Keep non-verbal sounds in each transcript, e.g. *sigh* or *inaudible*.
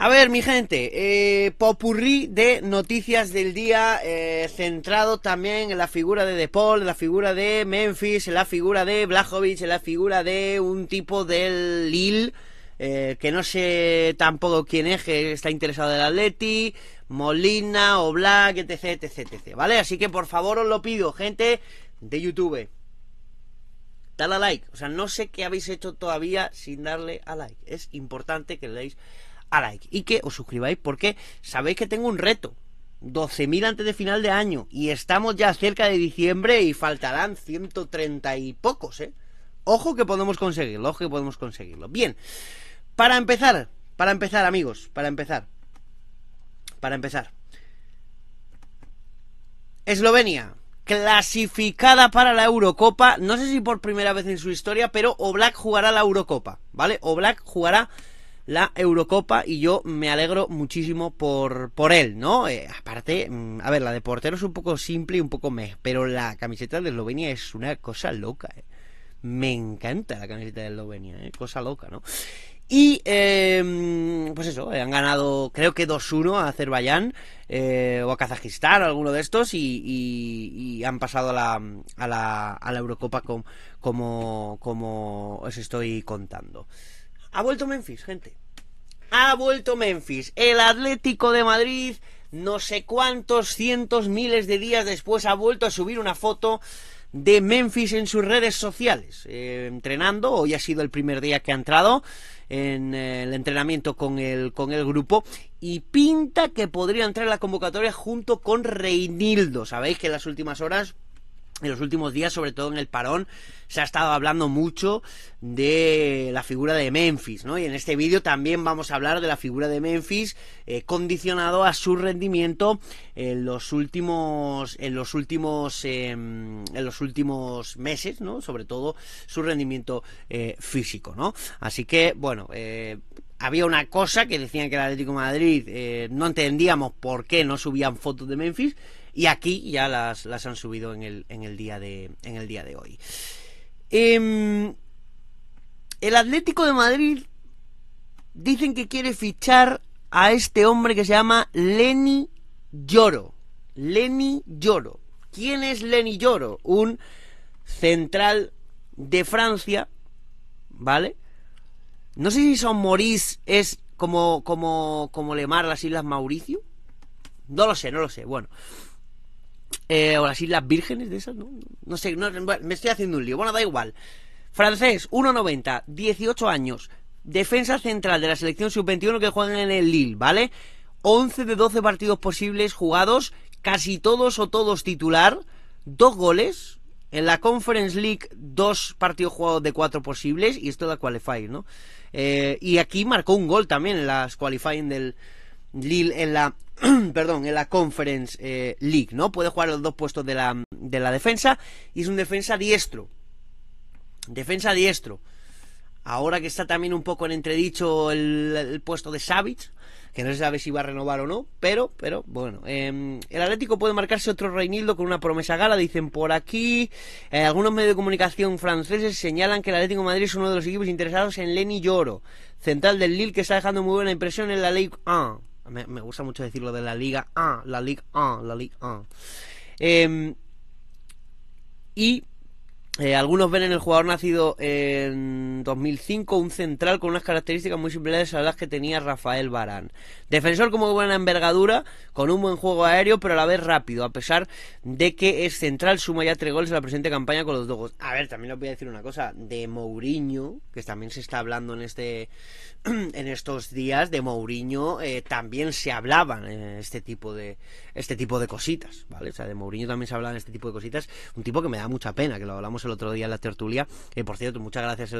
A ver, mi gente, eh, popurrí de noticias del día, eh, centrado también en la figura de De Paul, en la figura de Memphis, en la figura de Blajovic, en la figura de un tipo del Lil, eh, que no sé tampoco quién es, que está interesado la Atleti, Molina, o etc, etc, etc, ¿vale? Así que por favor os lo pido, gente de YouTube, dale a like. O sea, no sé qué habéis hecho todavía sin darle a like. Es importante que le deis a like y que os suscribáis porque sabéis que tengo un reto. 12.000 antes de final de año y estamos ya cerca de diciembre y faltarán 130 y pocos, ¿eh? Ojo que podemos conseguirlo, ojo que podemos conseguirlo. Bien, para empezar, para empezar amigos, para empezar, para empezar. Eslovenia, clasificada para la Eurocopa, no sé si por primera vez en su historia, pero Oblak jugará la Eurocopa, ¿vale? Oblak jugará la Eurocopa y yo me alegro muchísimo por, por él, ¿no? Eh, aparte, mm, a ver, la de portero es un poco simple y un poco meh, pero la camiseta de Eslovenia es una cosa loca, eh. Me encanta la camiseta de Eslovenia, eh, cosa loca, ¿no? Y em, pues eso, eh, han ganado creo que 2-1 a Azerbaiyán eh, o a Kazajistán, alguno de estos, y, han pasado a la, a la, a la Eurocopa como, como os estoy contando. Ha vuelto Memphis, gente. Ha vuelto Memphis. El Atlético de Madrid, no sé cuántos cientos miles de días después, ha vuelto a subir una foto de Memphis en sus redes sociales. Eh, entrenando, hoy ha sido el primer día que ha entrado en eh, el entrenamiento con el, con el grupo y pinta que podría entrar en la convocatoria junto con Reinildo. Sabéis que en las últimas horas en los últimos días, sobre todo en el parón, se ha estado hablando mucho de la figura de Memphis, ¿no? Y en este vídeo también vamos a hablar de la figura de Memphis eh, condicionado a su rendimiento en los últimos, en los últimos, em, en los últimos meses, ¿no? Sobre todo su rendimiento eh, físico, ¿no? Así que, bueno, eh, había una cosa que decían que el Atlético Madrid no entendíamos por qué no subían fotos de Memphis y aquí ya las, las han subido en el, día, de, en el día de hoy. Em, el Atlético de Madrid dicen que quiere fichar a este hombre que se llama Lenny Lloro. Lenny Lloro. ¿Quién es Lenny Lloro? Un central de Francia, ¿vale? No sé si Son Maurice es como, como, como Lemar las Islas Mauricio. No lo sé, no lo sé. Bueno, eh, o las Islas Vírgenes de esas, ¿no? sé, me estoy haciendo un lío. Bueno, da igual. Francés, 1,90, 18 años. Defensa central de la selección sub-21 que juegan en el Lille, ¿vale? 11 de 12 partidos posibles jugados, casi todos o todos titular. Dos goles. En la Conference League, dos partidos jugados de cuatro posibles. Y esto da qualifying, ¿no? Eh, y aquí marcó un gol también en las qualifying del, Lille en la *clears throat* perdón, en la Conference eh, League, ¿no? Puede jugar los dos puestos de la, de la defensa y es un defensa diestro. Defensa diestro. Ahora que está también un poco en entredicho el, puesto de Savage, que no se sabe si va a renovar o no, pero, pero bueno. Em, el Atlético puede marcarse otro Reinildo con una promesa gala, dicen por aquí. Eh, algunos medios de comunicación franceses señalan que el Atlético Madrid es uno de los equipos interesados en Lenny Lloro, central del Lille, que está dejando muy buena impresión en la League 1. Me, gusta mucho decirlo de la Liga A, la Liga A, la Liga A. Em, y eh, algunos ven en el jugador nacido en 2005 un central con unas características muy similares a las que tenía Rafael Barán. Defensor como buena envergadura, con un buen juego aéreo, pero a la vez rápido, a pesar de que es central, suma ya tres goles en la presente campaña con los dos A ver, también os voy a decir una cosa, de Mourinho, que también se está hablando en este *clears throat* en estos días, de Mourinho eh, también se hablaban eh, este tipo de este tipo de cositas, ¿vale? O sea, de Mourinho también se hablaban este tipo de cositas, un tipo que me da mucha pena, que lo hablamos el otro día en la tertulia. Eh, por cierto, muchas gracias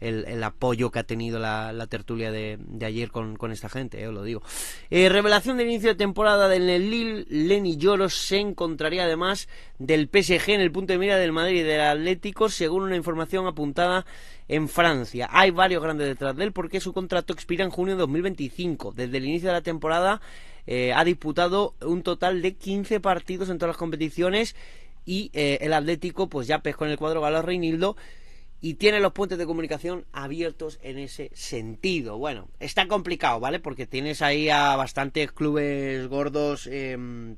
el, apoyo que ha tenido la, tertulia de, ayer con, esta gente, eh, os lo digo. Eh, revelación de inicio de temporada del Nelil Lenny Lloros se encontraría además del PSG en el punto de mira del Madrid y del Atlético, según una información apuntada en Francia. Hay varios grandes detrás de él porque su contrato expira en junio de 2025. Desde el inicio de la temporada ha disputado un total de 15 partidos en todas las competiciones y eh, el Atlético pues ya pescó en el cuadro Valor Reinildo y tiene los puentes de comunicación abiertos en ese sentido. Bueno, está complicado, ¿vale? Porque tienes ahí a bastantes clubes gordos. Em,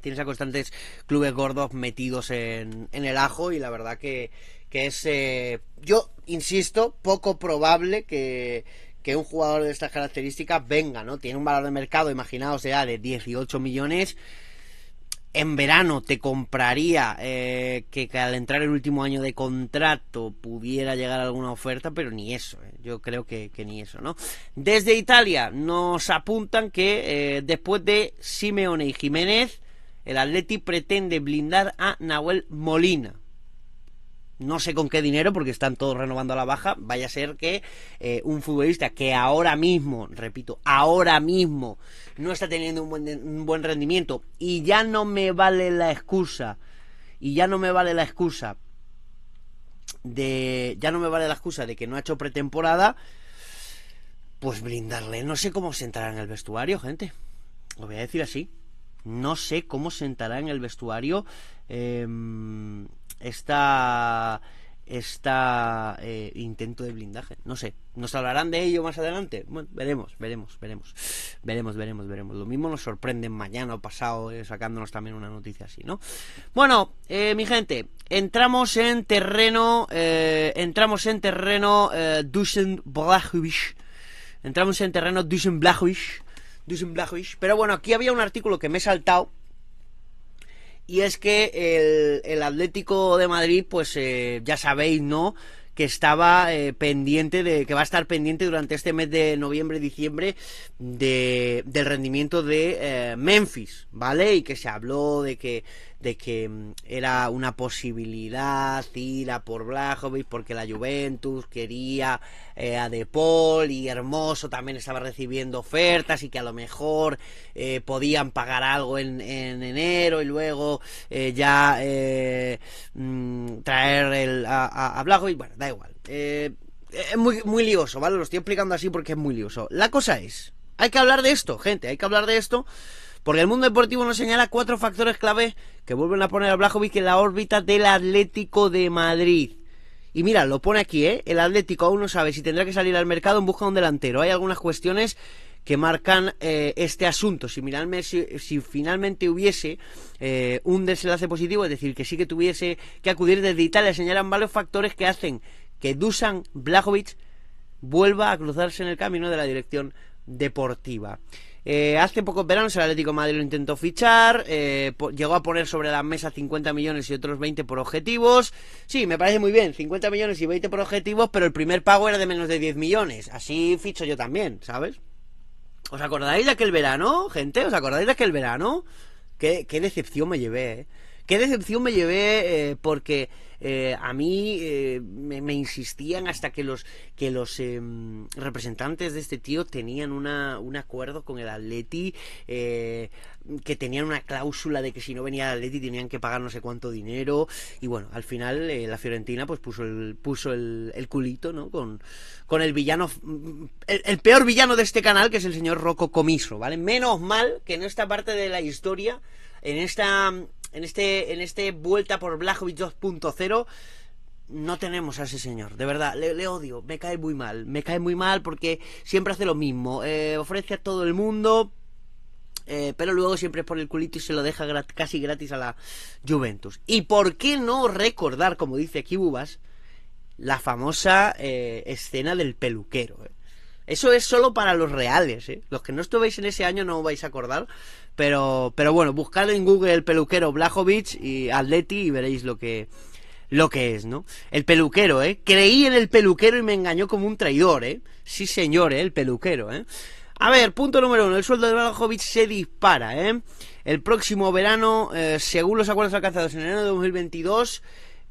tienes a constantes clubes gordos metidos en, en el ajo y la verdad que, que es, eh, yo insisto, poco probable que, que un jugador de estas características venga, ¿no? Tiene un valor de mercado, imaginado sea de 18 millones en verano te compraría eh, que, al entrar el último año de contrato pudiera llegar alguna oferta, pero ni eso, eh. yo creo que, ni eso, ¿no? Desde Italia nos apuntan que eh, después de Simeone y Jiménez, el Atleti pretende blindar a Nahuel Molina no sé con qué dinero, porque están todos renovando a la baja, vaya a ser que eh, un futbolista que ahora mismo, repito, ahora mismo no está teniendo un buen, rendimiento y ya no me vale la excusa, y ya no me vale la excusa de, ya no me vale la excusa de que no ha hecho pretemporada, pues brindarle, no sé cómo se en el vestuario, gente, lo voy a decir así. No sé cómo sentará en el vestuario em, esta esta eh, intento de blindaje. No sé, ¿nos hablarán de ello más adelante? Bueno, veremos, veremos, veremos. Veremos, veremos, veremos. Lo mismo nos sorprende mañana o pasado eh, sacándonos también una noticia así, ¿no? Bueno, eh, mi gente, entramos en terreno, entramos en terreno Dusen Entramos en terreno Dusen Pero bueno, aquí había un artículo que me he saltado y es que el, el Atlético de Madrid, pues eh, ya sabéis, ¿no? que estaba eh, pendiente de que va a estar pendiente durante este mes de noviembre diciembre de, del rendimiento de eh, Memphis vale y que se habló de que de que mm, era una posibilidad ir a por Blajovic porque la Juventus quería eh, a De Paul y Hermoso también estaba recibiendo ofertas y que a lo mejor eh, podían pagar algo en, enero y luego eh, ya mm, traer el, a, a, Bueno, da igual. es muy, muy lioso, ¿vale? Lo estoy explicando así porque es muy lioso. La cosa es, hay que hablar de esto, gente, hay que hablar de esto porque el mundo deportivo nos señala cuatro factores clave que vuelven a poner a Blajovic en la órbita del Atlético de Madrid. Y mira, lo pone aquí, ¿eh? El Atlético aún no sabe si tendrá que salir al mercado en busca de un delantero. Hay algunas cuestiones que marcan eh, este asunto. Si, si finalmente hubiese eh, un desenlace positivo, es decir, que sí que tuviese que acudir desde Italia, señalan varios factores que hacen que Dusan Blajovic vuelva a cruzarse en el camino de la dirección deportiva. Eh, hace pocos veranos el Atlético de Madrid lo intentó fichar, eh, llegó a poner sobre la mesa 50 millones y otros 20 por objetivos. Sí, me parece muy bien, 50 millones y 20 por objetivos, pero el primer pago era de menos de 10 millones. Así ficho yo también, ¿sabes? ¿Os acordáis de aquel verano, gente? ¿Os acordáis de aquel verano? Qué, qué decepción me llevé, ¿eh? Qué decepción me llevé eh, porque eh, a mí eh, me, insistían hasta que los, que los em, representantes de este tío tenían una, un acuerdo con el Atleti, que tenían una cláusula de que si no venía el Atleti tenían que pagar no sé cuánto dinero. Y bueno, al final la Fiorentina pues puso el, puso el, culito, ¿no? Con, con el villano, el, peor villano de este canal, que es el señor Rocco Comiso, ¿vale? Menos mal que en esta parte de la historia en esta en este, en este vuelta por Blajovic 2.0 no tenemos a ese señor, de verdad, le, odio, me cae muy mal, me cae muy mal porque siempre hace lo mismo, eh, ofrece a todo el mundo, eh, pero luego siempre es por el culito y se lo deja casi gratis a la Juventus. ¿Y por qué no recordar, como dice aquí Bubas, la famosa eh, escena del peluquero? Eso es solo para los reales, ¿eh? Los que no estuvéis en ese año no os vais a acordar. Pero, pero bueno, buscad en Google el peluquero Blajovic y Atleti y veréis lo que, lo que es, ¿no? El peluquero, ¿eh? Creí en el peluquero y me engañó como un traidor, ¿eh? Sí, señor, ¿eh? El peluquero, ¿eh? A ver, punto número uno. El sueldo de Blajovic se dispara, ¿eh? El próximo verano, eh, según los acuerdos alcanzados en enero de 2022,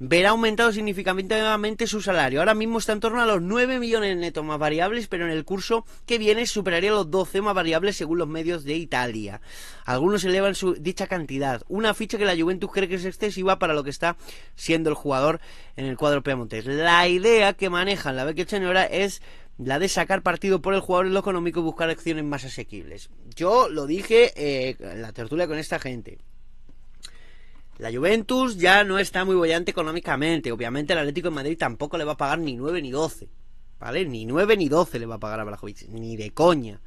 verá aumentado significativamente su salario. Ahora mismo está en torno a los 9 millones netos más variables, pero en el curso que viene superaría los 12 más variables según los medios de Italia. Algunos elevan su, dicha cantidad. Una ficha que la Juventus cree que es excesiva para lo que está siendo el jugador en el cuadro Piamontés. La idea que manejan la Vecchia es la de sacar partido por el jugador en lo económico y buscar acciones más asequibles. Yo lo dije eh, en la tertulia con esta gente. La Juventus ya no está muy bollante económicamente. Obviamente el Atlético de Madrid tampoco le va a pagar ni 9 ni 12. ¿Vale? Ni 9 ni 12 le va a pagar a Blajovic. Ni de coña.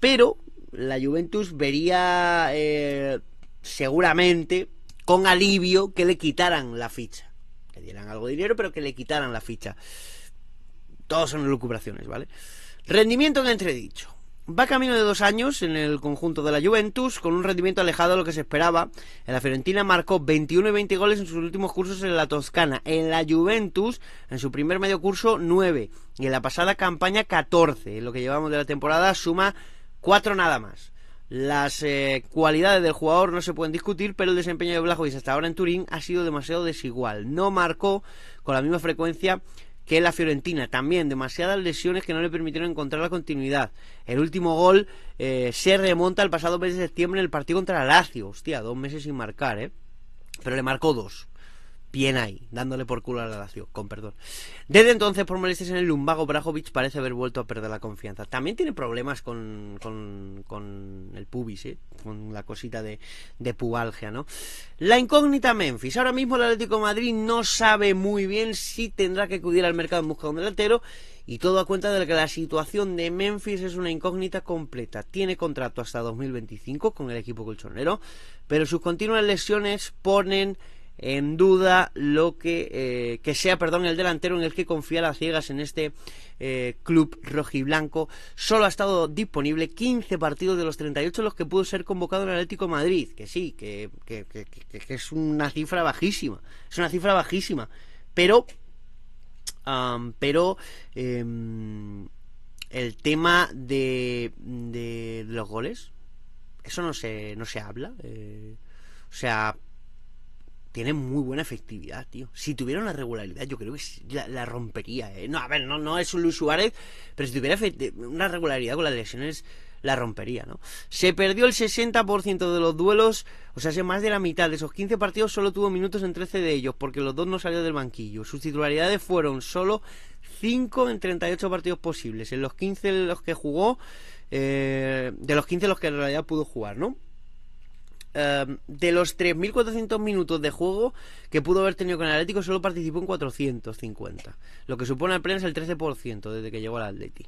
Pero la Juventus vería eh, seguramente con alivio que le quitaran la ficha. Que dieran algo de dinero, pero que le quitaran la ficha. Todos son lucubraciones, ¿vale? Rendimiento en entredicho. Va camino de dos años en el conjunto de la Juventus, con un rendimiento alejado de lo que se esperaba. En la Fiorentina marcó 21 y 20 goles en sus últimos cursos en la Toscana. En la Juventus, en su primer medio curso, 9. Y en la pasada campaña, 14. En lo que llevamos de la temporada, suma 4 nada más. Las eh, cualidades del jugador no se pueden discutir, pero el desempeño de Blajovic hasta ahora en Turín ha sido demasiado desigual. No marcó con la misma frecuencia que es la Fiorentina. También demasiadas lesiones que no le permitieron encontrar la continuidad. El último gol eh, se remonta al pasado mes de septiembre en el partido contra la Lazio. Hostia, dos meses sin marcar, ¿eh? Pero le marcó dos bien ahí, dándole por culo a la Lazio, con perdón. Desde entonces, por molestias en el lumbago, Brajovic parece haber vuelto a perder la confianza. También tiene problemas con, con, con el pubis, ¿eh? con la cosita de, de pubalgia, ¿no? La incógnita Memphis. Ahora mismo el Atlético de Madrid no sabe muy bien si tendrá que acudir al mercado en busca de un delantero y todo a cuenta de que la situación de Memphis es una incógnita completa. Tiene contrato hasta 2025 con el equipo colchonero, pero sus continuas lesiones ponen en duda lo que, eh, que sea perdón, el delantero en el que confía las ciegas en este eh, club rojiblanco. Solo ha estado disponible 15 partidos de los 38 los que pudo ser convocado en el Atlético Madrid, que sí, que, que, es una cifra bajísima, es una cifra bajísima, pero, pero em, el tema de, de, los goles, eso no se, no se habla. Eh, o sea, tiene muy buena efectividad, tío. Si tuviera una regularidad, yo creo que la, rompería. ¿eh? No, a ver, no, no es un Luis Suárez, pero si tuviera una regularidad con las lesiones, la rompería, ¿no? Se perdió el 60% de los duelos, o sea, hace más de la mitad de esos 15 partidos solo tuvo minutos en 13 de ellos, porque los dos no salió del banquillo. Sus titularidades fueron solo 5 en 38 partidos posibles. En los 15 los que jugó, eh, de los 15 los que en realidad pudo jugar, ¿no? Em, de los 3.400 minutos de juego que pudo haber tenido con el Atlético, solo participó en 450, lo que supone es el 13% desde que llegó al Atleti.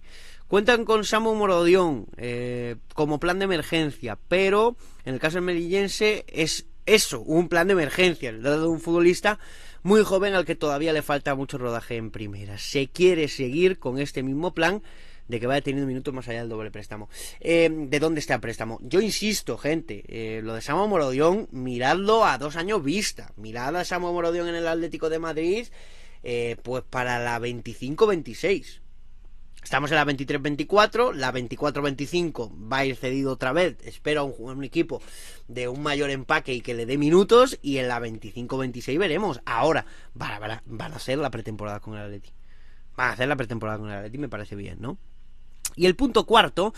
Cuentan con Samu Morodión eh, como plan de emergencia, pero en el caso del Melillense es eso, un plan de emergencia, el dado de un futbolista muy joven al que todavía le falta mucho rodaje en primera. Se quiere seguir con este mismo plan de que vaya teniendo minutos más allá del doble préstamo. Eh, ¿De dónde está el préstamo? Yo insisto, gente, eh, lo de Samuel Morodión, miradlo a dos años vista. Mirad a Samuel Morodión en el Atlético de Madrid, eh, pues para la 25-26. Estamos en la 23-24, la 24-25 va a ir cedido otra vez, espero a un, equipo de un mayor empaque y que le dé minutos, y en la 25-26 veremos. Ahora, van a, van hacer la pretemporada con el Atlético Van a hacer la pretemporada con el Atleti, me parece bien, ¿no? Y el punto cuarto,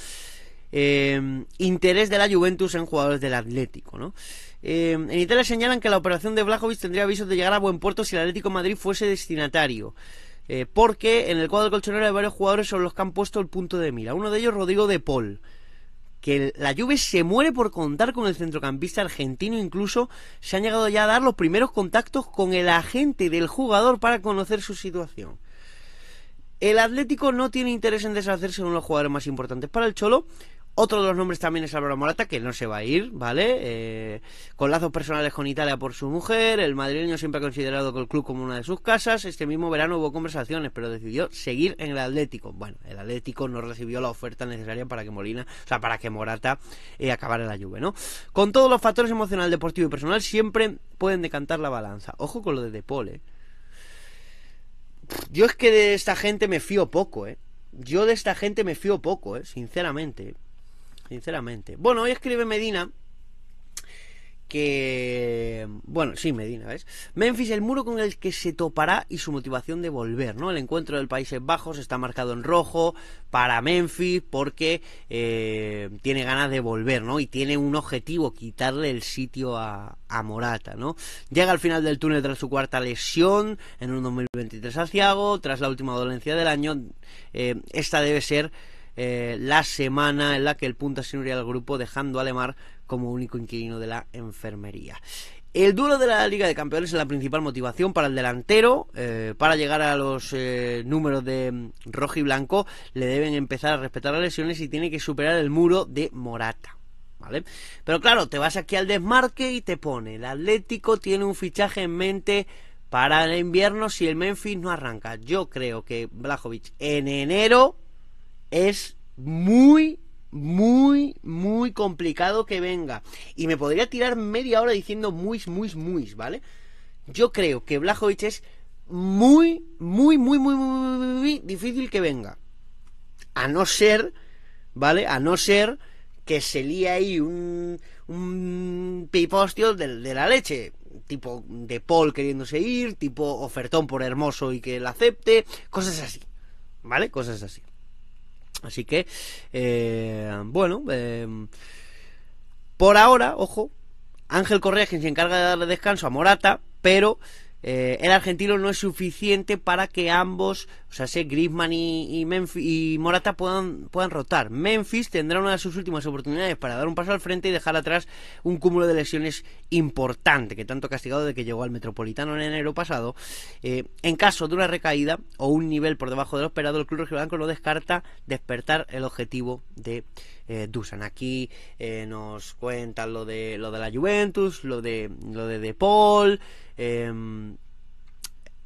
eh, interés de la Juventus en jugadores del Atlético, eh, en Italia señalan que la operación de Vlahovic tendría avisos de llegar a buen puerto si el Atlético Madrid fuese destinatario. Eh, porque en el cuadro colchonero hay varios jugadores sobre los que han puesto el punto de mira. Uno de ellos, Rodrigo de Paul. Que la Juve se muere por contar con el centrocampista argentino. Incluso se han llegado ya a dar los primeros contactos con el agente del jugador para conocer su situación. El Atlético no tiene interés en deshacerse de uno de los jugadores más importantes para el Cholo. Otro de los nombres también es Álvaro Morata, que no se va a ir, ¿vale? Eh, con lazos personales con Italia por su mujer, el madrileño siempre ha considerado que el club como una de sus casas. Este mismo verano hubo conversaciones, pero decidió seguir en el Atlético. Bueno, el Atlético no recibió la oferta necesaria para que Molina, o sea, para que Morata eh, acabara la lluvia, ¿no? Con todos los factores emocional, deportivo y personal, siempre pueden decantar la balanza. Ojo con lo de Depole. ¿eh? Yo es que de esta gente me fío poco, ¿eh? Yo de esta gente me fío poco, ¿eh? Sinceramente. Sinceramente. Bueno, hoy escribe Medina que... Bueno, sí, Medina, ¿ves? Memphis, el muro con el que se topará y su motivación de volver, ¿no? El encuentro del Países Bajos está marcado en rojo para Memphis porque eh, tiene ganas de volver, ¿no? Y tiene un objetivo, quitarle el sitio a, Morata, ¿no? Llega al final del túnel tras su cuarta lesión en un 2023 a tras la última dolencia del año. Eh, esta debe ser... Eh, la semana en la que el punta se uniría al grupo dejando a Lemar como único inquilino de la enfermería. El duelo de la Liga de Campeones es la principal motivación para el delantero. Eh, para llegar a los eh, números de mm, rojo y blanco, le deben empezar a respetar las lesiones y tiene que superar el muro de Morata. ¿Vale? Pero claro, te vas aquí al desmarque y te pone: el Atlético tiene un fichaje en mente para el invierno si el Memphis no arranca. Yo creo que Blajovic en enero es muy muy, muy complicado que venga. Y me podría tirar media hora diciendo muy, muy, muy, ¿vale? Yo creo que Blajovic es muy, muy, muy, muy, muy, difícil que venga. A no ser, ¿vale? A no ser que se lía ahí un, un pipostio de, de la leche tipo de Paul queriéndose ir, tipo ofertón por hermoso y que él acepte, cosas así, ¿vale? Cosas así. Así que, eh, bueno, eh, por ahora, ojo, Ángel Correa quien se encarga de darle descanso a Morata, pero eh, el argentino no es suficiente para que ambos, o sea, sé Griezmann y, y Morata puedan, puedan rotar. Memphis tendrá una de sus últimas oportunidades para dar un paso al frente y dejar atrás un cúmulo de lesiones importante, que tanto castigado de que llegó al Metropolitano en enero pasado. Eh, en caso de una recaída o un nivel por debajo de lo esperado, el club rojiblanco no descarta despertar el objetivo de eh, Dusan. Aquí nos cuentan lo de, lo de la Juventus, lo de, lo de De Paul... Em,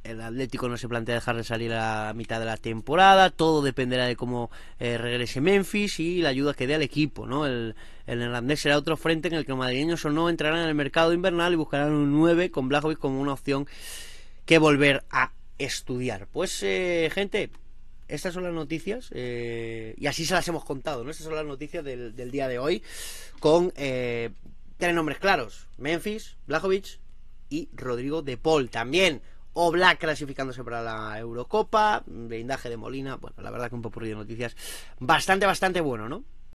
el Atlético no se plantea dejar de salir a mitad de la temporada, todo dependerá de cómo eh, regrese Memphis y la ayuda que dé al equipo, ¿no? El, el neerlandés será otro frente en el que los madrileños o no entrarán en el mercado invernal y buscarán un 9 con Blajovic como una opción que volver a estudiar. Pues, eh, gente, estas son las noticias eh, y así se las hemos contado, ¿no? Estas son las noticias del, del día de hoy con tres nombres claros, Memphis, Blajovic, y Rodrigo de Paul también. O clasificándose para la Eurocopa, blindaje de Molina, bueno, la verdad que un poco de noticias bastante, bastante bueno, ¿no?